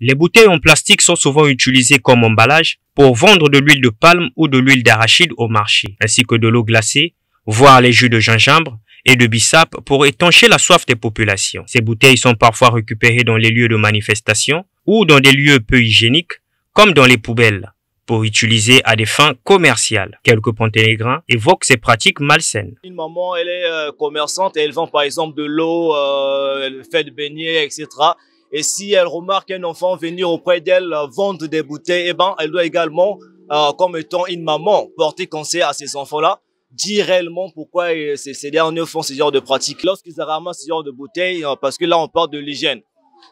Les bouteilles en plastique sont souvent utilisées comme emballage pour vendre de l'huile de palme ou de l'huile d'arachide au marché, ainsi que de l'eau glacée, voire les jus de gingembre et de bissap pour étancher la soif des populations. Ces bouteilles sont parfois récupérées dans les lieux de manifestation ou dans des lieux peu hygiéniques, comme dans les poubelles, pour utiliser à des fins commerciales. Quelques ponténégrins évoquent ces pratiques malsaines. Une maman, elle est euh, commerçante et elle vend par exemple de l'eau, euh, fait de etc. Et si elle remarque un enfant venir auprès d'elle euh, vendre des bouteilles, eh ben, elle doit également, euh, comme étant une maman, porter conseil à ces enfants-là dire réellement pourquoi euh, ces, derniers font ce genre de pratiques. Lorsqu'ils ramassent ce genre de bouteilles, parce que là, on parle de l'hygiène.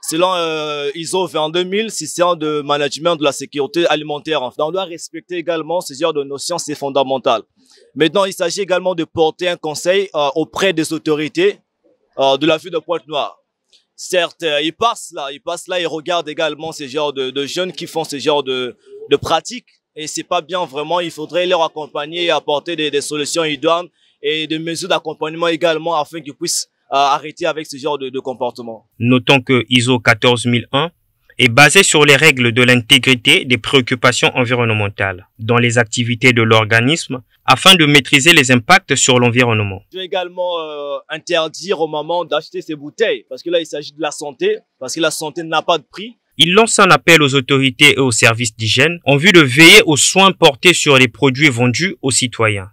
Selon euh, ISO c'est un de management de la sécurité alimentaire, on doit respecter également ce genre de notions, c'est fondamental. Maintenant, il s'agit également de porter un conseil auprès des autorités de la ville de Pointe-Noire certes, euh, ils passent là, ils passent là, ils regardent également ces genres de, jeunes qui font ces genres de, de pratiques. Et c'est pas bien vraiment, il faudrait leur accompagner et apporter des, des solutions idoines et des mesures d'accompagnement également afin qu'ils puissent euh, arrêter avec ce genre de, de comportement. Notons que ISO 14001 est basé sur les règles de l'intégrité des préoccupations environnementales dans les activités de l'organisme afin de maîtriser les impacts sur l'environnement. Je également euh, interdire au moment d'acheter ces bouteilles parce que là il s'agit de la santé, parce que la santé n'a pas de prix. Il lance un appel aux autorités et aux services d'hygiène en vue de veiller aux soins portés sur les produits vendus aux citoyens.